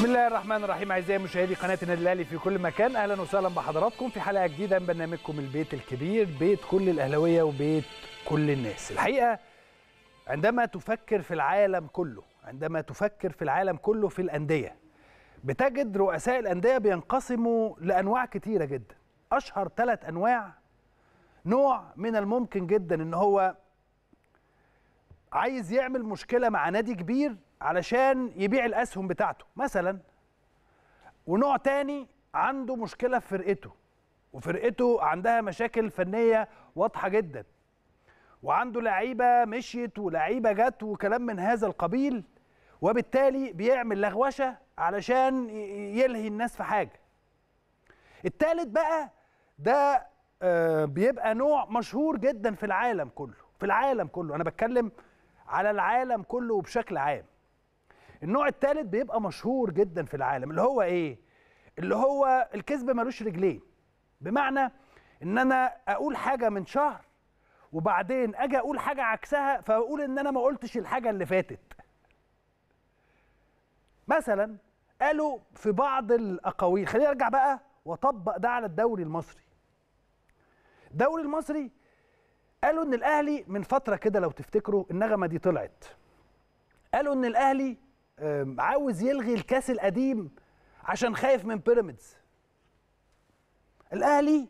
بسم الله الرحمن الرحيم اعزائي مشاهدي قناه النادي الاهلي في كل مكان اهلا وسهلا بحضراتكم في حلقه جديده من برنامجكم البيت الكبير بيت كل الاهلاويه وبيت كل الناس الحقيقه عندما تفكر في العالم كله عندما تفكر في العالم كله في الانديه بتجد رؤساء الانديه بينقسموا لانواع كتيره جدا اشهر ثلاث انواع نوع من الممكن جدا ان هو عايز يعمل مشكله مع نادي كبير علشان يبيع الاسهم بتاعته مثلا ونوع تاني عنده مشكله في فرقته وفرقته عندها مشاكل فنيه واضحه جدا وعنده لعيبه مشيت ولعيبه جت وكلام من هذا القبيل وبالتالي بيعمل لغوشه علشان يلهي الناس في حاجه التالت بقى ده آه، بيبقى نوع مشهور جدا في العالم كله في العالم كله انا بتكلم على العالم كله وبشكل عام النوع الثالث بيبقى مشهور جدا في العالم اللي هو ايه اللي هو الكذب ملوش رجلين بمعنى ان انا اقول حاجه من شهر وبعدين اجي اقول حاجه عكسها فاقول ان انا ما قلتش الحاجه اللي فاتت مثلا قالوا في بعض الاقاويل خلينا ارجع بقى واطبق ده على الدوري المصري الدوري المصري قالوا ان الاهلي من فتره كده لو تفتكروا النغمه دي طلعت قالوا ان الاهلي عاوز يلغي الكاس القديم عشان خايف من بيراميدز الاهلي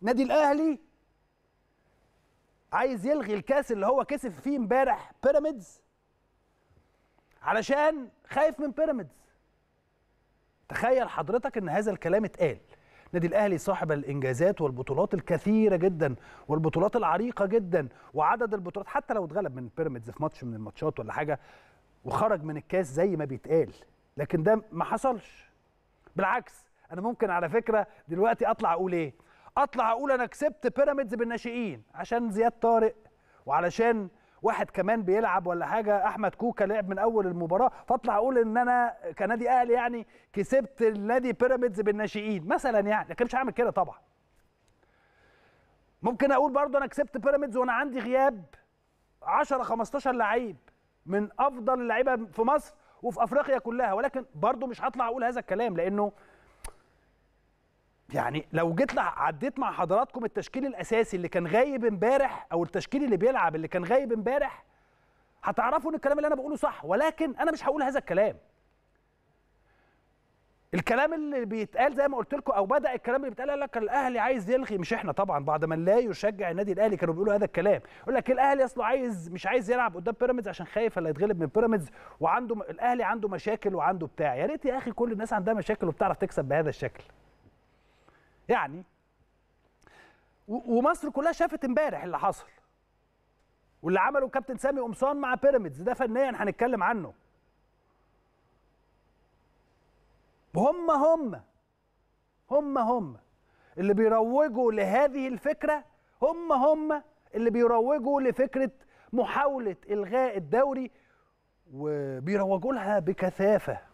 نادي الاهلي عايز يلغي الكاس اللي هو كسب فيه امبارح بيراميدز علشان خايف من بيراميدز تخيل حضرتك ان هذا الكلام اتقال نادي الاهلي صاحب الانجازات والبطولات الكثيره جدا والبطولات العريقه جدا وعدد البطولات حتى لو اتغلب من بيراميدز في ماتش من الماتشات ولا حاجه وخرج من الكاس زي ما بيتقال لكن ده ما حصلش بالعكس انا ممكن على فكره دلوقتي اطلع اقول ايه اطلع اقول انا كسبت بيراميدز بالناشئين عشان زياد طارق وعلشان واحد كمان بيلعب ولا حاجه احمد كوكا لعب من اول المباراه فاطلع اقول ان انا كنادي اهلي يعني كسبت النادي بيراميدز بالناشئين مثلا يعني لكن مش هعمل كده طبعا ممكن اقول برضه انا كسبت بيراميدز وانا عندي غياب 10 15 لعيب من افضل اللعيبه في مصر وفي افريقيا كلها ولكن برضه مش هطلع اقول هذا الكلام لانه يعني لو جيت عديت مع حضراتكم التشكيل الاساسي اللي كان غايب امبارح او التشكيل اللي بيلعب اللي كان غايب امبارح هتعرفوا ان الكلام اللي انا بقوله صح ولكن انا مش هقول هذا الكلام الكلام اللي بيتقال زي ما قلت لكم او بدا الكلام اللي بيتقال قال لك الاهلي عايز يلغي مش احنا طبعا بعد ما لا يشجع النادي الاهلي كانوا بيقولوا هذا الكلام يقول لك الاهلي اصله عايز مش عايز يلعب قدام بيراميدز عشان خايف اللي يتغلب من بيراميدز وعنده الاهلي عنده مشاكل وعنده بتاع يا ريت يا اخي كل الناس عندها مشاكل وبتعرف تكسب بهذا الشكل يعني ومصر كلها شافت امبارح اللي حصل واللي عمله كابتن سامي قمصان مع بيراميدز ده فنيا هنتكلم عنه هم هم هم هم اللي بيروجوا لهذه الفكرة هم هم اللي بيروجوا لفكرة محاولة إلغاء الدوري وبيروجوا لها بكثافة